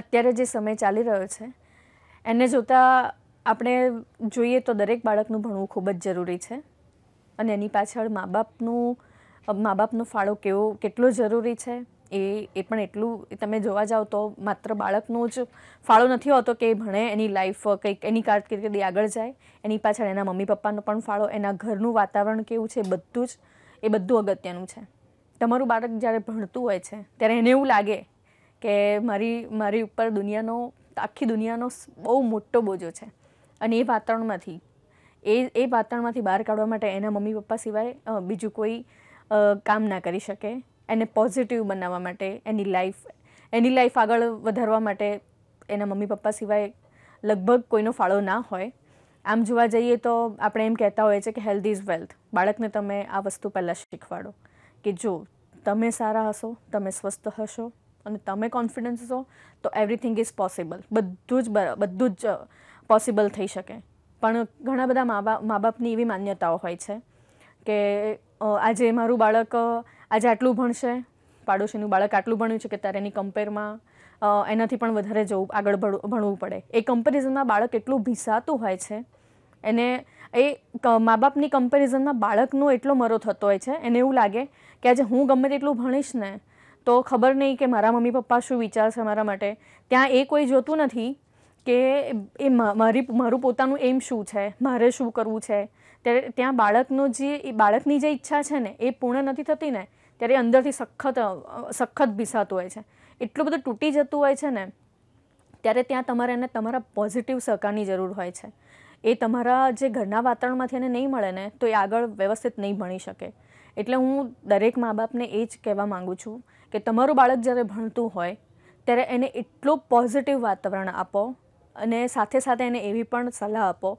અત્યારે જે સમય ચાલી રહ્યો છે એને જોતાં આપણે જોઈએ તો દરેક બાળકનું ભણવું ખૂબ જ જરૂરી છે અને એની પાછળ મા બાપનું મા બાપનો ફાળો કેવો કેટલો જરૂરી છે એ એ પણ એટલું તમે જોવા જાઓ તો માત્ર બાળકનો જ ફાળો નથી હોતો કે એ ભણે એની લાઈફ કંઈક એની કારકિર્દી આગળ જાય એની પાછળ એના મમ્મી પપ્પાનો પણ ફાળો એના ઘરનું વાતાવરણ કેવું છે બધું જ એ બધું અગત્યનું છે તમારું બાળક જ્યારે ભણતું હોય છે ત્યારે એને એવું લાગે કે મારી મારી ઉપર દુનિયાનો આખી દુનિયાનો બહુ મોટો બોજો છે અને એ વાતાવરણમાંથી એ એ વાતાવરણમાંથી બહાર કાઢવા માટે એના મમ્મી પપ્પા સિવાય બીજું કોઈ કામ ના કરી શકે એને પોઝિટિવ બનાવવા માટે એની લાઈફ એની લાઈફ આગળ વધારવા માટે એના મમ્મી પપ્પા સિવાય લગભગ કોઈનો ફાળો ના હોય આમ જોવા જઈએ તો આપણે એમ કહેતા હોઈએ છીએ કે હેલ્થ ઇઝ વેલ્થ બાળકને તમે આ વસ્તુ પહેલાં શીખવાડો કે જો તમે સારા હશો તમે સ્વસ્થ હશો અને તમે કોન્ફિડન્સ છો તો એવરીથિંગ ઇઝ પોસિબલ બધું જ બધું જ પોસિબલ થઈ શકે પણ ઘણા બધા મા બાપ મા બાપની એવી માન્યતાઓ હોય છે કે આજે મારું બાળક આજે આટલું ભણશે પાડોશીનું બાળક આટલું ભણ્યું છે કે ત્યારે એની કમ્પેરમાં એનાથી પણ વધારે જવું આગળ ભણવું પડે એ કમ્પેરિઝનમાં બાળક એટલું ભીસાતું હોય છે એને એ મા બાપની કમ્પેરિઝનમાં બાળકનો એટલો મરો થતો હોય છે એને એવું લાગે કે આજે હું ગમે તેટલું ભણીશ ને તો ખબર નહીં કે મારા મમ્મી પપ્પા શું વિચારશે મારા માટે ત્યાં એ કોઈ જોતું નથી કે એ મારી મારું પોતાનું એમ શું છે મારે શું કરવું છે ત્યારે ત્યાં બાળકનો જે એ બાળકની જે ઈચ્છા છે ને એ પૂર્ણ નથી થતી ને ત્યારે અંદરથી સખત સખત ભીસાતું હોય છે એટલું બધું તૂટી જતું હોય છે ને ત્યારે ત્યાં તમારે એને તમારા પોઝિટિવ સહકારની જરૂર હોય છે એ તમારા જે ઘરના વાતાવરણમાંથી એને નહીં મળે ને તો એ આગળ વ્યવસ્થિત નહીં ભણી શકે એટલે હું દરેક મા બાપને એ જ કહેવા માગું છું કે તમારું બાળક જ્યારે ભણતું હોય ત્યારે એને એટલું પોઝિટિવ વાતાવરણ આપો અને સાથે સાથે એને એવી પણ સલાહ આપો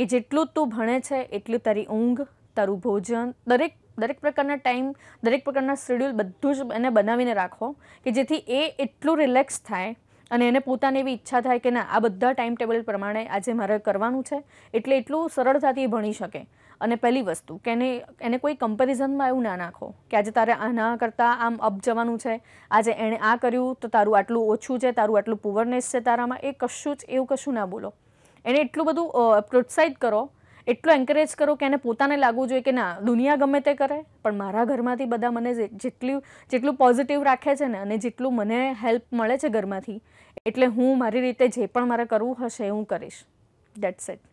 કે જેટલું તું ભણે છે એટલી તારી ઊંઘ તારું ભોજન દરેક દરેક પ્રકારના ટાઈમ દરેક પ્રકારના શેડ્યુલ બધું જ એને બનાવીને રાખો કે જેથી એ એટલું રિલેક્સ થાય અને એને પોતાની એવી ઈચ્છા થાય કે ના આ બધા ટાઈમ ટેબલ પ્રમાણે આજે મારે કરવાનું છે એટલે એટલું સરળતાથી એ ભણી શકે અને પહેલી વસ્તુ કે એને એને કોઈ કમ્પેરિઝનમાં એવું ના નાખો કે આજે તારે આના કરતાં આમ અપ જવાનું છે આજે એણે આ કર્યું તો તારું આટલું ઓછું છે તારું આટલું પુવરનેસ છે તારામાં એ કશું જ એવું કશું ના બોલો એને એટલું બધું પ્રોત્સાહિત કરો એટલો એન્કરેજ કરો કે એને પોતાને લાગવું જોઈએ કે ના દુનિયા ગમે તે કરે પણ મારા ઘરમાંથી બધા મને જેટલું જેટલું પોઝિટિવ રાખે છે ને અને જેટલું મને હેલ્પ મળે છે ઘરમાંથી એટલે હું મારી રીતે જે પણ મારે કરવું હશે હું કરીશ દેટ્સ ઇટ